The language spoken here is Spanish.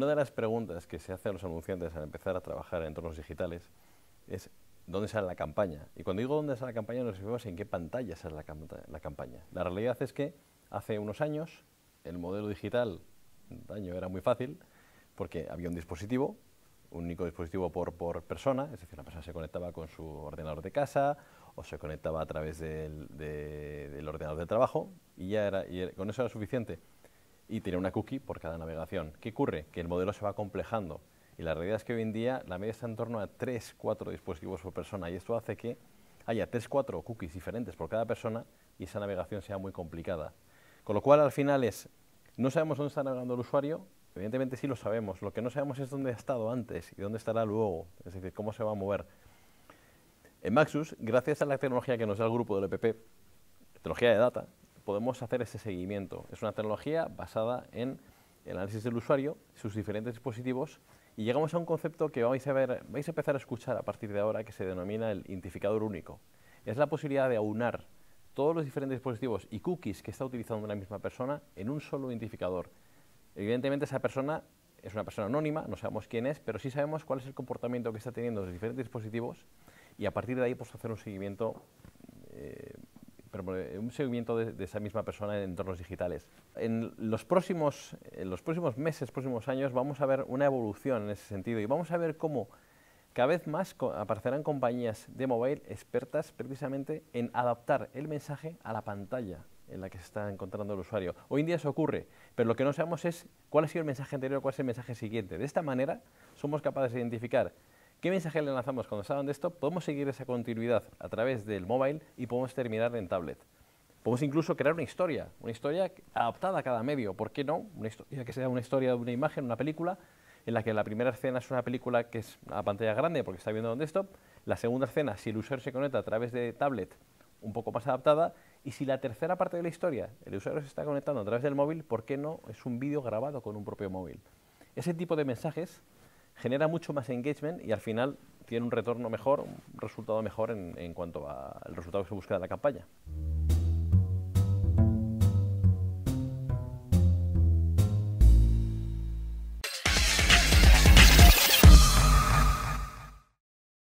Una de las preguntas que se hace a los anunciantes al empezar a trabajar en entornos digitales es dónde sale la campaña. Y cuando digo dónde sale la campaña, nos referimos en qué pantalla sale la, campaña. La realidad es que hace unos años el modelo digital daño era muy fácil porque había un dispositivo, un único dispositivo por, por persona, es decir, la persona se conectaba con su ordenador de casa o se conectaba a través del, del ordenador de trabajo y ya era, y con eso era suficiente y tiene una cookie por cada navegación. ¿Qué ocurre? Que el modelo se va complejando y la realidad es que hoy en día la media está en torno a 3, 4 dispositivos por persona y esto hace que haya 3, 4 cookies diferentes por cada persona y esa navegación sea muy complicada. Con lo cual al final es, no sabemos dónde está navegando el usuario, evidentemente sí lo sabemos, lo que no sabemos es dónde ha estado antes y dónde estará luego, es decir, cómo se va a mover. En Maxus, gracias a la tecnología que nos da el grupo del EPP, tecnología de data, podemos hacer ese seguimiento. Es una tecnología basada en el análisis del usuario, sus diferentes dispositivos, y llegamos a un concepto que vais a, ver, vais a empezar a escuchar a partir de ahora que se denomina el identificador único. Es la posibilidad de aunar todos los diferentes dispositivos y cookies que está utilizando una misma persona en un solo identificador. Evidentemente esa persona es una persona anónima, no sabemos quién es, pero sí sabemos cuál es el comportamiento que está teniendo los diferentes dispositivos y a partir de ahí pues hacer un seguimiento eh, pero eh, un seguimiento de, esa misma persona en entornos digitales. En los, próximos, los próximos meses, próximos años, vamos a ver una evolución en ese sentido y vamos a ver cómo cada vez más aparecerán compañías de mobile expertas precisamente en adaptar el mensaje a la pantalla en la que se está encontrando el usuario. Hoy en día eso ocurre, pero lo que no sabemos es cuál ha sido el mensaje anterior, cuál es el mensaje siguiente. De esta manera somos capaces de identificar ¿Qué mensaje le lanzamos cuando saben de desktop? Podemos seguir esa continuidad a través del mobile y podemos terminar en tablet. Podemos incluso crear una historia, una historia adaptada a cada medio, ¿por qué no? Una historia que sea una historia de una imagen, una película, en la que la primera escena es una película que es a pantalla grande porque está viendo en desktop, la segunda escena, si el usuario se conecta a través de tablet, un poco más adaptada, y si la tercera parte de la historia, el usuario se está conectando a través del móvil, ¿por qué no? Es un vídeo grabado con un propio móvil. Ese tipo de mensajes genera mucho más engagement y al final tiene un retorno mejor, un resultado mejor en, cuanto al resultado que se busca de la campaña.